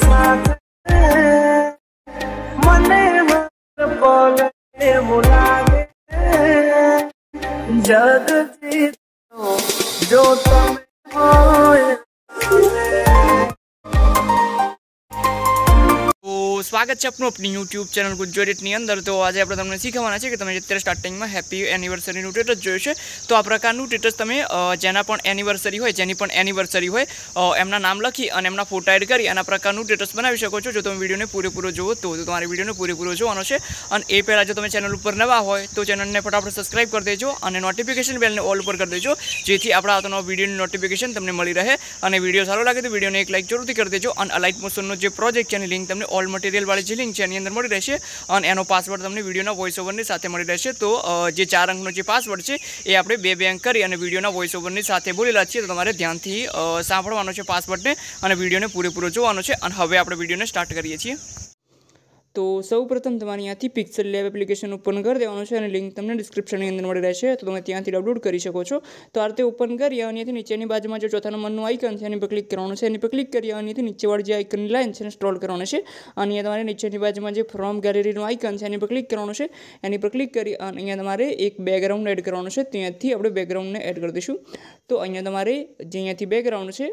साथ मने मर बोल मुलागे जग जीतो जो तुम्हें સ્વાગત છે આપણું આપણી યુટ્યુબ ચેનલ ગુજરાતીની અંદર તો આજે આપણે તમને શીખવાના છે કે તમે અત્યારે સ્ટાર્ટિંગમાં હેપી એનિવર્સરીનું સ્ટેટસ જોયું છે તો આ પ્રકારનું ટેટસ તમે જેના પણ એનિવર્સરી હોય જેની પણ એનિવર્સરી હોય એમના નામ લખી અને એમના ફોટા એડ કરી અને આ પ્રકારનું સ્ટેટસ બનાવી શકો છો જો તમે વિડીયોને પૂરેપૂરો જુઓ તો તમારે વિડીયોને પૂરેપૂરો જોવાનો છે અને એ પહેલાં જો તમે ચેનલ ઉપર નવા હોય તો ચેનલને ફટાફટ સબસ્ક્રાઈબ કરી દેજો અને નોટિફિકેશન બેલને ઓલ ઉપર કરી દેજો જેથી આપણા આવતાનો વિડીયોની નોટિફિકેશન તમને મળી રહે અને વિડીયો સારો લાગે તો વિડીયોને એક લાઇક જરૂરથી કરી દેજો અને અલાઇટ મોશનનો જે પ્રોજેક્ટ છે એની લિંક તમને ઓલ મટીરિયલ ડિટેલવાળી જે લિંક છે એની અંદર મળી રહેશે અને એનો પાસવર્ડ તમને વિડીયોના વોઇસ ઓવરની સાથે મળી રહેશે તો જે ચાર અંકનો જે પાસવર્ડ છે એ આપણે બે બે અંક કરી અને વિડીયોના વોઇસ ઓવરની સાથે બોલેલા છીએ તો તમારે ધ્યાનથી સાંભળવાનો છે પાસવર્ડને અને વિડીયોને પૂરેપૂરો જોવાનો છે અને હવે આપણે વિડીયોને સ્ટાર્ટ કરીએ છીએ તો સૌપ્રથમ તમારે અહીંયાથી પિક્સલ લેબ એપ્લિકેશન ઓપન કરી દેવાનું છે અને લિંક તમને ડિસ્ક્રિપ્શનની અંદર મળી રહેશે તો તમે ત્યાંથી ડાઉનલોડ કરી શકો છો તો આ રીતે ઓપન કરી અને અહીંયાથી નીચેની બાજુમાં જે ચોથા નંબરનું આઇકન છે એની પર ક્લિક કરવાનું છે એની પર ક્લિક કરી અને અહીંયાથી નીચેવાળી જે આઇકનની લાઇન છે એને સ્ટ્રોલ કરવાનું છે અને અહીંયા તમારે નીચેની બાજુમાં જે ફ્રોમ ગેલેરીનું આઇકન છે એની પર ક્લિક કરવાનું છે એની પર ક્લિક કરી અને અહીંયા તમારે એક બેકગ્રાઉન્ડ એડ કરવાનું છે ત્યાંથી આપણે બેકગ્રાઉન્ડને એડ કરી દઈશું તો અહીંયા તમારે જે અહીંયાથી બેકગ્રાઉન્ડ છે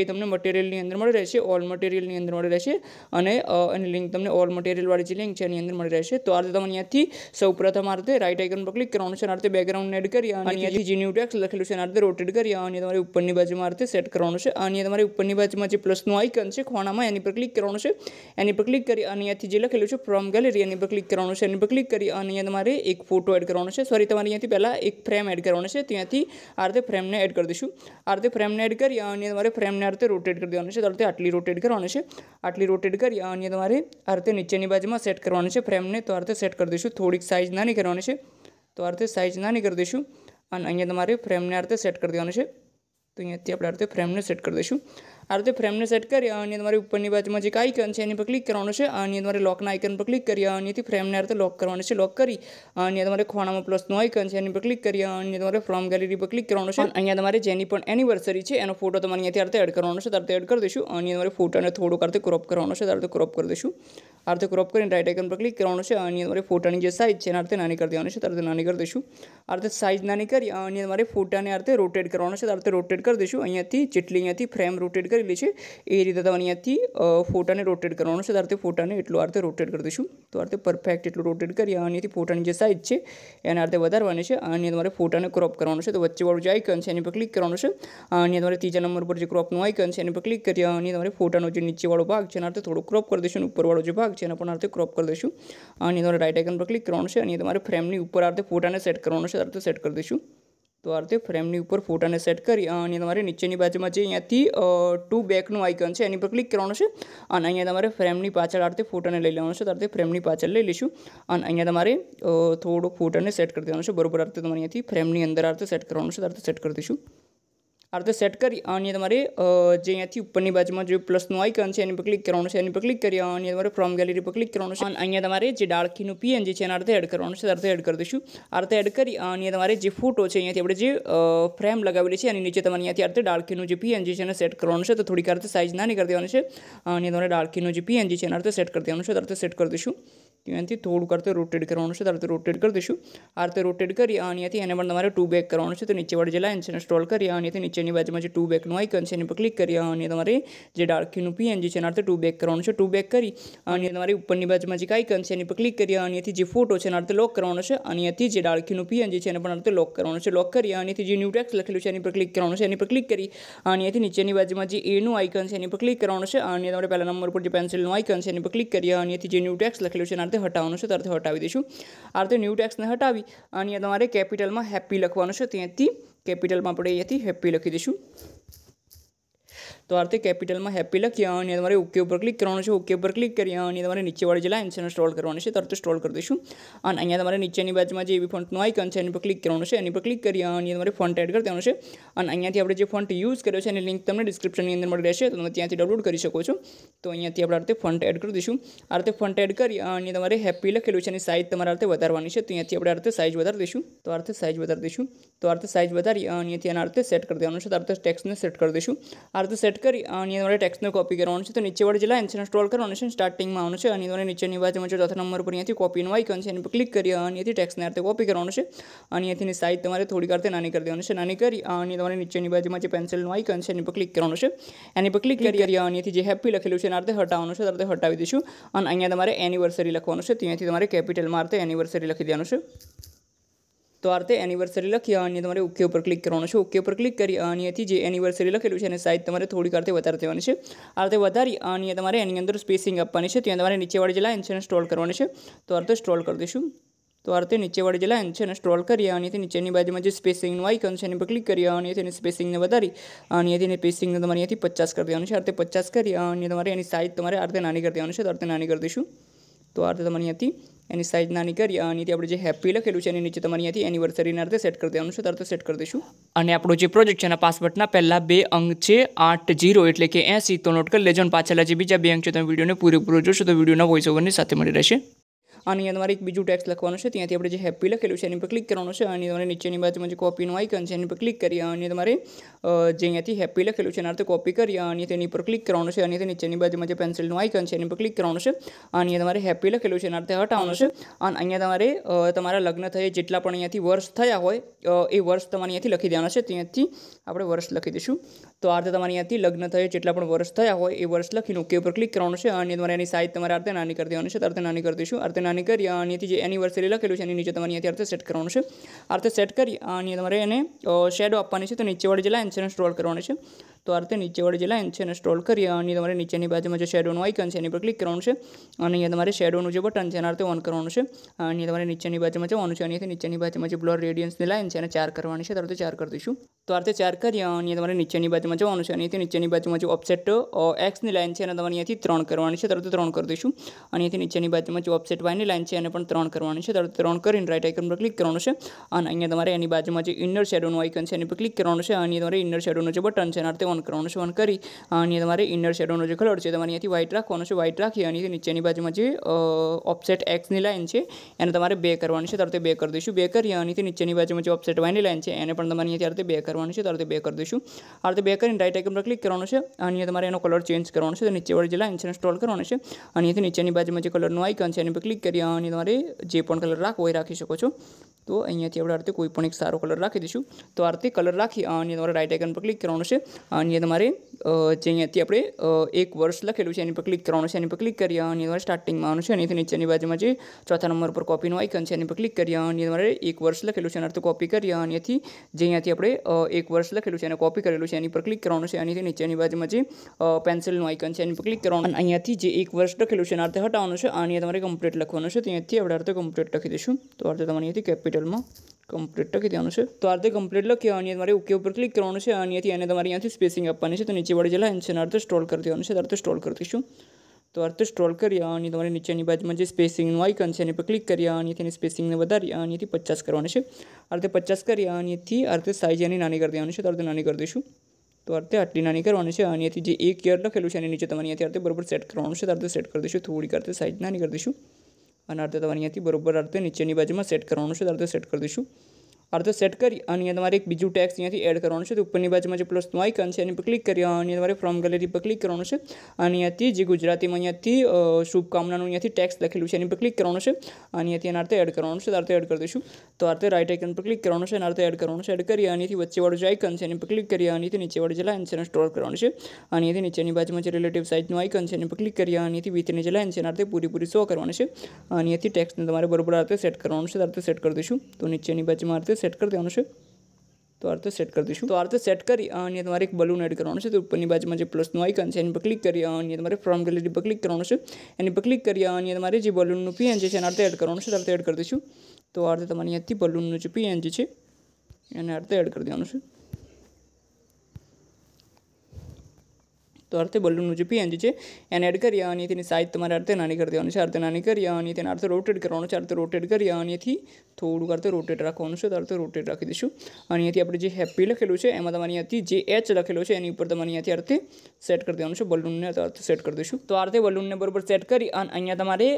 એ તમને મટીરિયલની અંદર મળી રહેશે ઓલ મટીરિયલની અંદર મળી રહેશે અને એની લિંક તમને ઓલ મટીરિયલવાળી જે લિંક છે એની અંદર મળી રહેશે તો આ રીતે તમે અહીંયાથી સૌપ્રથમ આ રીતે રાઇટ આઇકન પર ક્લિક કરવાનું છે આ રીતે બેકગ્રાઉન્ડ એડ કરી અને અહીંયાથી જે ન્યૂ ટેક્સ લખેલું છે એના રીતે રોટેટ કરી અને તમારી ઉપરની બાજુમાં આ રીતે સેટ કરવાનું છે અને તમારી ઉપરની બાજુમાં જે પ્લસનું આઇકન છે ખોણામાં એની પર ક્લિક કરવાનું છે એની પર ક્લિક કરી અને અહીંયાથી જે લખેલું છે ફ્રોમ ગેલેરી એની પર ક્લિક કરવાનું છે એની પર ક્લિક કરી અને અહીંયા તમારે એક ફોટો એડ કરવાનો છે સોરી તમારે અહીંયાથી પહેલાં એક ફ્રેમ એડ કરવાનો છે ત્યાંથી આ રીતે ફ્રેમને એડ કરી દઈશું આ રીતે ફ્રેમને એડ કરી અને તમારે ફ્રેમને આ રીતે રોટેટ કરી દેવાનું છે તો આટલી રોટેટ કરવાનું છે આટલી રોટેટ કરી અને તમારે આ રીતે નીચેની બાજુમાં સેટ કરવાનું છે ફ્રેમને તો આ રીતે સેટ કરી દઈશું થોડીક સાઇઝ નાની કરવાની છે તો આ રીતે સાઇઝ નાની કરી દઈશું અને અહીંયા તમારે ફ્રેમને આ રીતે સેટ કરી દેવાનું છે તો અહીંયાથી આપણે આ રીતે ફ્રેમને સેટ કરી દઈશું આ રીતે ફ્રેમને સેટ કરી અને તમારી ઉપરની બાજુમાં જે આઇકન છે એની પર ક્લિક કરવાનું છે અને તમારે લોકના આઇકન પર ક્લિક કરી અહીંયાથી ફ્રેમને આ રીતે લોક કરવાનું છે લોક કરી અને તમારે ખોણામાં પ્લસનું આઇકન છે એની પર ક્લિક કરી અને તમારે ફ્રોમ ગેલેરી પર ક્લિક કરવાનું છે અહીંયા તમારે જેની પણ એનિવર્સરી છે એનો ફોટો તમારે અહીંયાથી આ રીતે એડ કરવાનો છે તારે એડ કરી દઈશું અને તમારે ફોટોને થોડુંક આ ક્રોપ કરવાનો છે તારે ક્રોપ કરી દઈશું આ ક્રોપ કરીને રાઇટ આઇકન પર ક્લિક કરવાનું છે અને તમારે ફોટાની જે સાઇઝ છે એના અર્થે નાની કરી દેવાની છે તારે નાની કરી દઈશું આ રીતે સાઇઝ નાની કરી અને તમારે ફોટાને આ રોટેટ કરવાનો છે આ રોટેટ કરી દઈશું અહીંયાથી જેટલી અહીંયાથી ફ્રેમ રોટેટ કરેલી છે એ રીતે તમે અહીંયાથી ફોટાને રોટેટ કરવાનો છે આ ફોટાને એટલું આ રોટેટ કરી દઈશું તો આ પરફેક્ટ એટલું રોટેટ કરી અહીંયાથી ફોટાની જે સાઇઝ છે એના આ રીતે વધારવાની છે અને તમારે ફોટાને ક્રોપ કરવાનો છે તો વચ્ચેવાળું જે આઇકન છે એની પર ક્લિક કરવાનું છે અને તમારે ત્રીજા નંબર પર જે ક્રોપનું આઇકન છે એની પર ક્લિક કરી અને તમારે ફોટાનો જે નીચેવાળો ભાગ છે એના અર્થે થોડું ક્રોપ કરી દઈશું ઉપરવાળો જે ભાગ ભાગ છે એના પણ આ ક્રોપ કરી દઈશું અને તમારે રાઇટ આઇકન પર ક્લિક કરવાનું છે અને તમારે ફ્રેમની ઉપર આ રીતે ફોટાને સેટ કરવાનું છે આ સેટ કરી દઈશું તો આ રીતે ફ્રેમની ઉપર ફોટાને સેટ કરી અને તમારે નીચેની બાજુમાં જે અહીંયાથી ટુ બેકનું આઇકન છે એની પર ક્લિક કરવાનું છે અને અહીંયા તમારે ફ્રેમની પાછળ આ રીતે ફોટાને લઈ લેવાનો છે તો ફ્રેમની પાછળ લઈ લઈશું અને અહીંયા તમારે થોડો ફોટાને સેટ કરી દેવાનો છે બરોબર આ તમારે અહીંયાથી ફ્રેમની અંદર આ સેટ કરવાનું છે આ સેટ કરી દઈશું આ રીતે સેટ કરી અને તમારે જે અહીંયાથી ઉપરની બાજુમાં જે પ્લસનું આઇકન છે એની પર ક્લિક કરવાનું છે એની પર ક્લિક કરી અને તમારે ફ્રોમ ગેલેરી પર ક્લિક કરવાનું છે અને અહીંયા તમારે જે ડાળખીનું પીએનજી છે એના અર્થે એડ કરવાનું છે અર્થે એડ કરી દઈશું આ રીતે એડ કરી અને તમારે જે ફોટો છે અહીંયાથી આપણે જે ફ્રેમ લગાવેલી છે એની નીચે તમારે અહીંયાથી અર્થે ડાળખીનું જે પીએનજી છે એને સેટ કરવાનું છે તો થોડીક અર્થે સાઇઝ નાની કરી દેવાની છે અને તમારે ડાળખીનું જે પીએનજી છે એના અર્થે સેટ કરી દેવાનું છે અર્થે સેટ કરી દઈશું એનાથી થોડુંક કરતે રોટેટ કરવાનું છે તો રોટેટ કરી દઈશું આ રીતે રોટેટ કરી અહીંયાથી એને પણ તમારે ટુ બેક કરવાનું છે તો નીચેવાળી જે લાઇન છે એને કરી અહીંયાથી નીચેની બાજુમાં જે ટુ બેકનું આઇકન છે એની પર ક્લિક કરી અને તમારે જે ડાર્કીનું પીએનજી છે એના રીતે ટુ બેક કરવાનું છે ટુ બેક કરી અને તમારી ઉપરની બાજુમાં જે આઇકન છે એની પર ક્લિક કરી અહીંયાથી જે ફોટો છે એના રીતે લોક કરવાનો છે અહીંયાથી જે ડાળખીનું પીએનજી છે એને પણ રીતે લોક કરવાનું છે લોક કરી અહીંયાથી જે ન્યૂ ટેક્સ લખેલું છે એની પર ક્લિક કરવાનું છે એની પર ક્લિક કરી અહીંયાથી નીચેની બાજુમાં જે એનું આઇકન છે એની પર ક્લિક કરવાનું છે અને તમારે પહેલા નંબર પર જે પેન્સિલનું આઇકન છે એની પર ક્લિક કરી અહીંયાથી જે ન્યૂ ટેક્સ લખેલું છે એના અર્થે હટાવવાનું છે તો હટાવી દઈશું આ રીતે ન્યૂ ટેક્સને હટાવી અને તમારે કેપિટલમાં હેપ્પી લખવાનું છે ત્યાંથી કેપિટલમાં આપણે અહીંયાથી હેપી લખી દઈશું તો આ રીતે કેપિટલમાં હેપી લખી અને તમારે ઓકે ઉપર ક્લિક કરવાનું છે ઓકે ઉપર ક્લિક કરી અને તમારે નીચેવાળી જે લાઈન છે એને સ્ટ્રોલ કરવાની છે તરત સ્ટ્રોલ કરી દઈશું અને અહીંયા તમારે નીચેની બાજુમાં જે એવી ફોન્ટનું આઇકન છે એની પર ક્લિક કરવાનું છે એની પર ક્લિક કરી અને તમારે ફોન્ટ એડ કરી દેવાનું છે અને અહીંયાથી આપણે જે ફોન્ટ યુઝ કર્યો છે એની લિંક તમને ડિસ્ક્રિપ્શનની અંદર મળી રહેશે તો તમે ત્યાંથી ડાઉનલોડ કરી શકો છો તો અહીંયાથી આપણે આ રીતે ફોન્ટ એડ કરી દઈશું આ રીતે ફોન્ટ એડ કરી અને તમારે હેપી લખેલું છે અને સાઇઝ તમારા અર્થે વધારવાની છે તો અહીંયાથી આપણે અર્થે સાઇઝ વધારી દઈશું તો અર્થે સાઇઝ વધારી દઈશું તો અર્થે સાઇઝ વધારી અને અહીંયાથી એના અર્થે સેટ કરી દેવાનું છે તો અર્થે ટેક્સને સેટ કરી દઈશું આ રીતે સેટ સિલેક્ટ કરી અને તમારે ટેક્સ્ટને કોપી કરવાનું છે તો નીચેવાળી જે લાઇન છે સ્ક્રોલ કરવાનું છે સ્ટાર્ટિંગમાં આવવાનું છે અને તમારે નીચેની બાજુમાં જો ચોથા નંબર પર અહીંયાથી કોપીનું આઇકન છે એની પર ક્લિક કરી અને અહીંયાથી ટેક્સ્ટને આ કોપી કરવાનું છે અને અહીંયાથી સાઇઝ તમારે થોડી રીતે નાની કરી દેવાનું છે નાની કરી અને તમારે નીચેની બાજુમાં જે પેન્સિલનું આઇકન છે એની પર ક્લિક કરવાનું છે એની પર ક્લિક કરી અને અહીંયાથી જે હેપી લખેલું છે એના રીતે હટાવવાનું છે તરત હટાવી દઈશું અને અહીંયા તમારે એનિવર્સરી લખવાનું છે ત્યાંથી તમારે કેપિટલમાં અર્થે એનિવર્સરી લખી દેવાનું છે તો આ રીતે એનિવર્સરી લખી અને તમારે ઓકે ઉપર ક્લિક કરવાનું છે ઓકે ઉપર ક્લિક કરી અને અહીંયાથી જે એનિવર્સરી લખેલું છે અને સાઇઝ તમારે થોડીક આરતે વધારે દેવાની છે આ રીતે વધારી અને તમારે એની અંદર સ્પેસિંગ આપવાની છે ત્યાં તમારે નીચેવાળી જે લાઇન છે એને સ્ટોલ કરવાની છે તો આ રીતે સ્ટ્રોલ કરી દઈશું તો આ રીતે નીચેવાળી જે લાઇન છે એને સ્ટ્રોલ કરીએ અને નીચેની બાજુમાં જે સ્પેસિંગનું આઇકન છે એની પર ક્લિક કરીએ અને એની સ્પેસિંગને વધારી અને એથી સ્પેસિંગને તમારે અહીંયાથી પચાસ કરી દેવાનું છે આ રીતે પચાસ કરી અને તમારે એની સાઇઝ તમારે આ રીતે નાની કરી દેવાનું છે તો આ રીતે નાની કરી દઈશું તો આ રીતે તમારે અહીંયાથી એની સાઇઝ નાની કરી અહીંથી આપણે જે હેપી લખેલું છે એની નીચે તમારી અહીંયાથી એનિવર્સરીના અર્થે સેટ કરી દેવાનું છે તરત સેટ કરી દઈશું અને આપણો જે પ્રોજેક્ટ છે એના પાસવર્ડના પહેલાં બે અંક છે આઠ જીરો એટલે કે એંસી તો નોટ કરી લેજો અને જે બીજા બે અંક છે તમે વિડીયોને પૂરેપૂરો જોશો તો વિડીયોના વોઇસ ઓવરની સાથે મળી રહેશે આની અંદર તમારે એક બીજું ટેક્સ લખવાનું છે ત્યાંથી આપણે જે હેપી લખેલું છે એની પર ક્લિક કરવાનું છે અને તમારે નીચેની બાજુમાં જે કોપીનું આઇકન છે એની પર ક્લિક કરી અને તમારે જે અહીંયાથી હેપી લખેલું છે એના કોપી કરી અને તેની પર ક્લિક કરવાનું છે અને નીચેની બાજુમાં જે પેન્સિલનું આઇકન છે એની પર ક્લિક કરવાનું છે અને તમારે હેપી લખેલું છે એના હટાવવાનું છે અને અહીંયા તમારે તમારા લગ્ન થયે જેટલા પણ અહીંયાથી વર્ષ થયા હોય એ વર્ષ તમારે અહીંયાથી લખી દેવાના છે ત્યાંથી આપણે વર્ષ લખી દઈશું તો આ રીતે તમારે અહીંયાથી લગ્ન થયે જેટલા પણ વર્ષ થયા હોય એ વર્ષ લખીને ઓકે ઉપર ક્લિક કરવાનું છે અને તમારે એની સાઇઝ તમારે આ નાની કરી દેવાની છે આ રીતે નાની કરી દઈશું આ નાની આને કરી અહીંયાથી જે એનિવર્સરી લખેલું છે એની નીચે તમારે અહીંયાથી અર્થ સેટ કરવાનું છે અર્થ સેટ કરી અને તમારે એને શેડો આપવાની છે તો નીચેવાળી જે લાઈન છે એને સ્ટ્રોલ કરવાની છે તો આ રીતે નીચેવાળી જે લાઇન છે એને સ્ટોલ કરી અને તમારે નીચેની બાજુમાં જે શેડોનું આઇકન છે એની પર ક્લિક કરવાનું છે અને અહીંયા તમારે શેડોનું જે બટન છે એના રીતે ઓન કરવાનું છે અને તમારે નીચેની બાજુમાં જવાનું છે અહીંયાથી નીચેની બાજુમાં જે બ્લર રેડિયન્સની લાઈન છે એને ચાર કરવાની છે ત્યારે ચાર કરી દઈશું તો આ રીતે ચાર કરી અને તમારે નીચેની બાજુમાં જવાનું છે અહીંયાથી નીચેની બાજુમાં જે ઓપસેટ એક્સની લાઈન છે એને તમારે અહીંયાથી ત્રણ કરવાની છે તરત ત્રણ કરી દઈશું અને અહીંયાથી નીચેની બાજુમાં જે ઓપસેટ વાયની લાઇન છે એને પણ ત્રણ કરવાની છે તરત ત્રણ કરીને રાઇટ આઇકન પર ક્લિક કરવાનું છે અને અહીંયા તમારે એની બાજુમાં જે ઇનર શેડોનું આઇકન છે એની પર ક્લિક કરવાનું છે અને તમારે ઇનર શેડોનું જે બટન છે એના રીતે ઓન ઓન કરવાનો છે ઓન કરી અને તમારે ઇનર શેડોનો જે કલર છે તમારે અહીંયાથી વ્હાઇટ રાખવાનો છે વ્હાઇટ રાખી અને નીચેની બાજુમાં જે ઓફસેટ એક્સની લાઇન છે એને તમારે બે કરવાની છે તરત બે કરી દઈશું બે કરી અને નીચેની બાજુમાં જે ઓફસેટ વાયની લાઇન છે એને પણ તમારે અહીંયાથી આ બે કરવાની છે તરત બે કરી દઈશું આ રીતે બે કરીને રાઇટ આઇકન પર ક્લિક કરવાનું છે અને તમારે એનો કલર ચેન્જ કરવાનો છે તો નીચેવાળી જે લાઇન છે ઇન્સ્ટોલ કરવાનો છે અને નીચેની બાજુમાં જે કલરનું આઇકન છે એની પર ક્લિક કરી અને તમારે જે પણ કલર રાખવો એ રાખી શકો છો તો અહીંયાથી આપણે આ રીતે કોઈ પણ એક સારો કલર રાખી દઈશું તો આ રીતે કલર રાખી અને તમારે રાઇટ આઇકન પર ક્લિક કરવાનું છે અને અહીંયા તમારે જે અહીંયાથી આપણે એક વર્ષ લખેલું છે એની પર ક્લિક કરવાનું છે એની પર ક્લિક કરીએ અને તમારે સ્ટાર્ટિંગમાં આવવાનું છે અને નીચેની બાજુમાં જે ચોથા નંબર પર કોપીનું આઇકન છે એની પર ક્લિક કરીએ અને તમારે એક વર્ષ લખેલું છે એના કોપી કરીએ અને અહીંયાથી જે અહીંયાથી આપણે એક વર્ષ લખેલું છે એને કોપી કરેલું છે એની પર ક્લિક કરવાનું છે અને નીચેની બાજુમાં જે પેન્સિલનું આઇકન છે એની પર ક્લિક કરવાનું અહીંયાથી જે એક વર્ષ લખેલું છે એના અર્થ હટાવવાનું છે અને તમારે કમ્પ્લીટ લખવાનું છે ત્યાંથી આપણે અર્થ કમ્પ્લીટ લખી દઈશું તો અર્થ તમારે અહીંયાથી કેપિટલમાં કમ્પ્લીટ તો કીધવાનું છે તો આ કમ્પ્લીટ લખી અને તમારે ઓકે ઉપર ક્લિક કરવાનું છે અને એને તમારે અહીંયાથી સ્પેસિંગ આપવાની છે તો નીચેવાળી જે લાઈન છે એને અર્થ સ્ટ્રોલ કરી દેવાનું છે અર્થ સ્ટોલ કરી દઈશું તો અર્થ સ્ટ્રોલ કરી અને તમારે નીચેની બાજુમાં જે સ્પેસિંગનું આઇકન છે એની પર ક્લિક કરી અને તેની સ્પેસિંગને વધારી અને અહીંથી પચાસ કરવાની છે અર્ધે પચાસ કરી અને અહીંથી આ રીતે એની નાની કરી દેવાની છે તો અર્થે નાની કરી દઈશું તો અર્થે આટલી નાની કરવાની છે અને અહીંયાથી જે એક યર લખેલું છે એની નીચે તમારે અહીંયાથી અર્થે બરોબર સેટ કરવાનું છે તો સેટ કરી દઈશું થોડીક અર્થે સાઇઝ નાની કરી દઈશું અને આ રીતે તમારે અહીંયાથી બરોબર આ નીચેની બાજુમાં સેટ કરવાનું છે આ સેટ કરી દઈશું અડધો સેટ કરી અને તમારે એક બીજું ટેક્સ અહીંયાથી એડ કરવાનું છે તો ઉપરની બાજુમાં જે પ્લસનું આઇકન છે એની પર ક્લિક કરી અને તમારે ફ્રોમ ગેલેરી પર ક્લિક કરવાનું છે અને અહીંયાથી જે ગુજરાતીમાં અહીંયાથી શુભકામનાનું અહીંયાથી ટેક્સ લખેલું છે એની પર ક્લિક કરવાનું છે અને અહીંયાથી એના અર્થે એડ કરવાનું છે તારતે એડ કરી દઈશું તો અર્થે રાઇટ આઇકન પર ક્લિક કરવાનું છે એના અર્થે એડ કરવાનું છે એડ કરી અને અહીંથી વચ્ચેવાળું જે આઇકન છે એની પર ક્લિક કરી અને અહીંથી નીચેવાળું જે લાઇન છે એને સ્ટોર કરવાનું છે અને અહીંયાથી નીચેની બાજુમાં જે રિલેટિવ સાઇઝનું આઇકન છે એની પર ક્લિક કરી અને અહીંથી વીથની જે લાઇન છે એના અર્થે પૂરેપૂરી શો કરવાનું છે અને અહીંયાથી ટેક્સને તમારે બરોબર અર્થે સેટ કરવાનું છે અર્થે સેટ કરી દઈશું તો નીચેની બાજુમાં અર્થે સેટ કરી દેવાનું છે તો આ રીતે સેટ કરી દઈશું તો આ રીતે સેટ કરી અને તમારે એક બલૂન એડ કરવાનું છે તો ઉપરની બાજુમાં જે પ્લસનું આઇકન છે એની પર ક્લિક કરી અને તમારે ફ્રોમ ગેલેરી પર ક્લિક કરવાનું છે એની પર ક્લિક કરી અને તમારે જે બલૂનનું પીએનજી છે એના રીતે એડ કરવાનું છે ત્યારે એડ કરી દઈશું તો આ રીતે તમારે અહીંયાથી બલૂનનું જે પીએનજી છે એને આ રીતે એડ કરી દેવાનું છે તો અર્થે બલૂનનું જે પીએન છે એને એડ કરી અને તેની સાઇઝ તમારે અર્થે નાની કરી દેવાની છે અર્થે નાની કરી અને તેના અર્થે રોટેટ કરવાનું છે અર્થે રોટેટ કરી અનેથી થોડુંક અર્થે રોટેટ રાખવાનું છે તો અર્થે રોટેટ રાખી દઈશું અને અહીંયાથી આપણે જે હેપી લખેલું છે એમાં તમારે અહીંયાથી જે એચ લખેલું છે એની ઉપર તમારે અહીંયાથી અર્થે સેટ કરી દેવાનું છે બલૂનને અર્થે સેટ કરી દઈશું તો અર્થે બલૂનને બરોબર સેટ કરી અને અહીંયા તમારે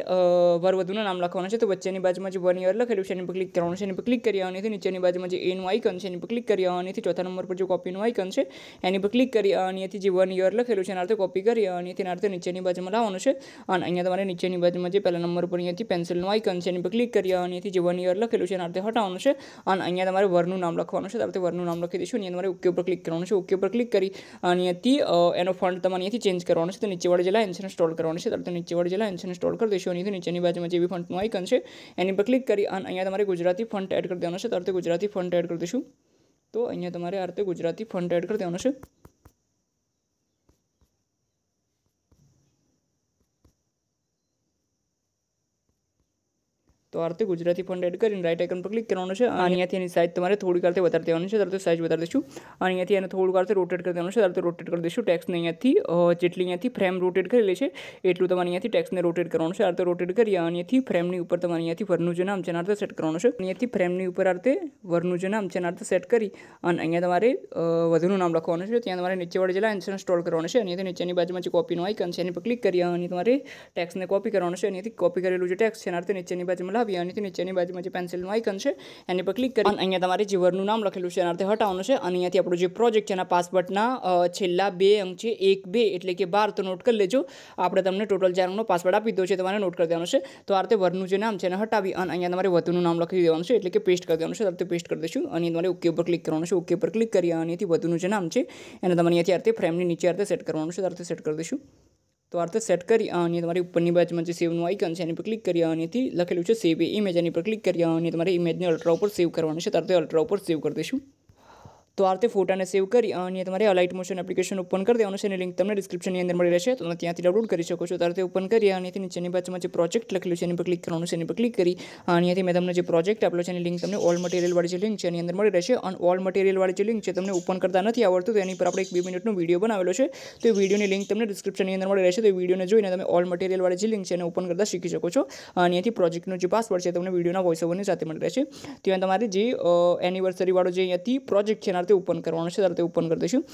વર વરવધુનું નામ લખવાનું છે તો વચ્ચેની બાજુમાં જે વન યર લખેલું છે એની પર ક્લિક કરવાનું છે એની પર ક્લિક કરી આવવાની નીચેની બાજુમાં જે એનું આઇકન છે એની પર ક્લિક કરી આવવાની ચોથા નંબર પર જે કોપીનું આઇકન છે એની પર ક્લિક કરી આવવાની જે વન યર લખેલું આપેલું છે એના અર્થે કોપી કરી અને તેના અર્થે નીચેની બાજુમાં લાવવાનું છે અને અહીંયા તમારે નીચેની બાજુમાં જે પહેલા નંબર ઉપર અહીંયાથી પેન્સિલનું આઇકન છે એની પર ક્લિક કરી અને અહીંથી જે વન યર લખેલું છે એના અર્થે હટાવવાનું છે અને અહીંયા તમારે વરનું નામ લખવાનું છે તારે વરનું નામ લખી દઈશું અહીંયા તમારે ઓકે ઉપર ક્લિક કરવાનું છે ઓકે ઉપર ક્લિક કરી અને અહીંયાથી એનો ફંડ તમારે અહીંયાથી ચેન્જ કરવાનો છે તો નીચેવાળી જે લાઇન છે ઇન્સ્ટોલ કરવાનું છે તો નીચેવાળી જે લાઇન છે ઇન્સ્ટોલ કરી દઈશું અહીંથી નીચેની બાજુમાં જે બી ફોન્ટનું આઇકન છે એની પર ક્લિક કરી અને અહીંયા તમારે ગુજરાતી ફંડ એડ કરી દેવાનો છે તો ગુજરાતી ફંડ એડ કરી દઈશું તો અહીંયા તમારે આ રીતે ગુજરાતી ફંડ એડ કરી દેવાનો છે તો આરતી ગુજરાતી ફંડ એડ કરીને રાઇટ આઇકન પર ક્લિક કરવાનું છે અને અહીંયાથી એની સાઇઝ તમારે થોડી કારથી વધારી દેવાની છે ત્યારે તો સાઇઝ વધારી દઈશું અને અહીંયાથી એને થોડું કારથી રોટેટ કરી દેવાનું છે ત્યારે તો રોટેટ કરી દઈશું ટેક્સને અહીંયાથી જેટલી અહીંયાથી ફ્રેમ રોટેટ કરી લે છે એટલું તમારે અહીંયાથી ટેક્સને રોટેટ કરવાનું છે આ રોટેટ કરી અને અહીંયાથી ફ્રેમની ઉપર તમારે અહીંયાથી વરનું જે નામ છે એના રીતે સેટ કરવાનું છે અહીંયાથી ફ્રેમની ઉપર આ વરનું જે નામ છે એના રીતે સેટ કરી અને અહીંયા તમારે વધુનું નામ લખવાનું છે ત્યાં તમારે નીચેવાળી જે લાઇન છે ઇન્સ્ટોલ કરવાનું છે અને નીચેની બાજુમાં જે કોપીનું આઇકન છે એની પર ક્લિક કરી અને તમારે ટેક્સને કોપી કરવાનું છે અહીંયાથી કોપી કરેલું જે ટેક્સ છે એના રીતે નીચેની બાજુમાં ચડાવી અને તે નીચેની બાજુમાં જે પેન્સિલનું આઇકન છે એની પર ક્લિક કરી અહીંયા તમારે જે નામ લખેલું છે એનાથી હટાવવાનું છે અને અહીંયાથી આપણું જે પ્રોજેક્ટ છે એના પાસવર્ડના છેલ્લા બે અંક છે એક બે એટલે કે બાર તો નોટ કરી લેજો આપણે તમને ટોટલ ચાર અંકનો પાસવર્ડ આપી દીધો છે તમારે નોટ કરી દેવાનું છે તો આ રીતે વર્ગનું જે નામ છે એને હટાવી અને અહીંયા તમારે વધુનું નામ લખી દેવાનું છે એટલે કે પેસ્ટ કરી દેવાનું છે તરત પેસ્ટ કરી દઈશું અને તમારે ઓકે ઉપર ક્લિક કરવાનું છે ઓકે પર ક્લિક કરી અને અહીંયાથી વધુનું જે નામ છે એને તમારે અહીંયાથી આ રીતે ફ્રેમની નીચે આ રીતે સેટ કરવાનું છે આ સેટ કરી દઈશું તો અર્થ સેટ કરી અને તમારી ઉપરની બાજુમાં જે સેવનું આઇકન છે એની પર ક્લિક કરી અહીંથી લખેલું છે સેવ ઇમેજ એની પર ક્લિક કરી અને તમારી ઇમેજને અલ્ટ્રા ઉપર સેવ કરવાનું છે તો અર્થે અલ્ટ્રા ઉપર સેવ કરી દઈશું તો આ રીતે ફોટાને સેવ કરી અને તમારે લાઇટ મોશન એપ્લિકેશન ઓપન કરી દેવાનું છે એની લિંક તમને ડિસ્ક્રિપ્શનની અંદર મળી રહેશે તમે ત્યાંથી ડાઉનલોડ કરી શકો છો તારે ઓપન કરી અને અહીંથી નીચેની બાજુમાં જે પ્રોજેક્ટ લખેલું છે એની પર ક્લિક કરવાનું છે એની પર ક્લિક કરી અહીંયાથી મેં તમને જે પ્રોજેક્ટ આપેલો છે એની લિંક તમને ઓલ મટીરિયલવાળી જે લિંક છે એની અંદર મળી રહેશે અને ઓલ મટીરિયલવાળી જે લિંક છે તમને ઓપન કરતા નથી આવડતું તો એની પર આપણે એક બે મિનિટનો વિડીયો બનાવેલો છે તો એ વિડીયોની લિંક તમને ડિસ્ક્રિપ્શનની અંદર મળી રહેશે તો એ વિડીયોને જોઈને તમે ઓલ મટીરિયલવાળી જે લિંક છે એને ઓપન કરતાં શીખી શકો છો અને એથી પ્રોજેક્ટનો જે પાસવર્ડ છે તમને વિડીયોના વોઇસ ઓવરની સાથે મળી રહેશે ત્યાં તમારે જે એનિવર્સરીવાળો જે અહીંયાથી પ્રોજેક્ટ છે એના તે ઓપન કરવાનું છે ત્યારે તે ઓપન કરી દઈશું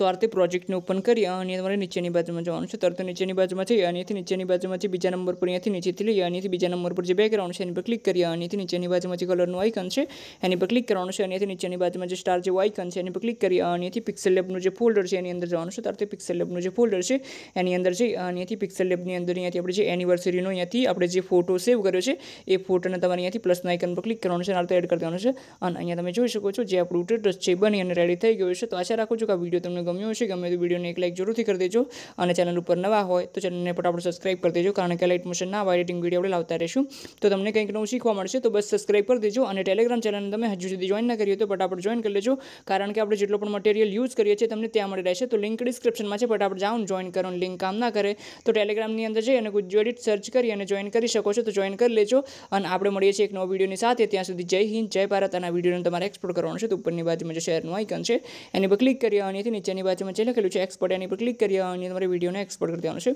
તો આ રીતે પ્રોજેક્ટને ઓપન કરી અને તમારે નીચેની બાજુમાં જવાનું છે તરત નીચેની બાજુમાં છે અહીંયાથી નીચેની બાજુમાંથી બીજા નંબર પર અહીંયાથી નીચેથી લઈએ અહીંયાથી બીજા નંબર પર જે બેકગ્રાઉન્ડ છે એની પર ક્લિક કરી અહીંયાથી નીચેની બાજુમાં જે કલરનું આઇકન છે એની પર ક્લિક કરવાનું છે અહીંયાથી નીચેની બાજુમાં જે સ્ટાર જેવું આઇકન છે એની પર ક્લિક કરી અહીંયાથી પિક્સલ લેબનું જે ફોલ્ડર છે એની અંદર જવાનું છે તરત પિક્સલ લેબનું જે ફોલ્ડર છે એની અંદર જઈ અહીંયાથી પિક્સલ લેબની અંદર અહીંયાથી આપણે જે એનિવર્સરીનો અહીંયાથી આપણે જે ફોટો સેવ કર્યો છે એ ફોટોને તમારે અહીંયાથી પ્લસના આઇકન પર ક્લિક કરવાનું છે અને આ એડ કરી દેવાનું છે અને અહીંયા તમે જોઈ શકો છો જે આપણું ટેટસ છે બની અને રેડી થઈ ગયું છે તો આશા રાખું છું કે આ વિડીયો તમને ગમ્યું હશે ગમે તો વિડીયોને એક લાઇક જરૂરથી કરી દેજો અને ચેનલ ઉપર નવા હોય તો ચેનલને ફટાફટ સબસ્ક્રાઇબ કરી દેજો કારણ કે લાઇટ મોશનના આવા એડિટિંગ વિડીયો આપણે લાવતા રહીશું તો તમને કંઈક નવું શીખવા મળશે તો બસ સબસ્ક્રાઇબ કરી દેજો અને ટેલિગ્રામ ચેનલને તમે હજુ સુધી જોઈન ન કરી તો ફટાફટ જોઈન કરી લેજો કારણ કે આપણે જેટલો પણ મટીરિયલ યુઝ કરીએ છીએ તમને ત્યાં મળી રહેશે તો લિંક ડિસ્ક્રિપ્શનમાં છે ફટાફટ જાઓ જોઈન કરો લિંક કામ ના કરે તો ટેલિગ્રામની અંદર જઈ અને ગુજરાત સર્ચ કરી અને જોઈન કરી શકો છો તો જોઈન કરી લેજો અને આપણે મળીએ છીએ એક નવો વિડીયોની સાથે ત્યાં સુધી જય હિન્દ જય ભારત અને વિડીયોને તમારે એક્સપોર્ટ કરવાનું છે તો ઉપરની બાજુમાં જે શેરનું આઇકન છે એની પર ક્લિક કરી અને નીચે નીચેની બાજુમાં જે લખેલું છે એક્સપોર્ટ એની પર ક્લિક કરી આવવાની તમારે વિડીયોને એક્સપોર્ટ કરી દેવાનો છે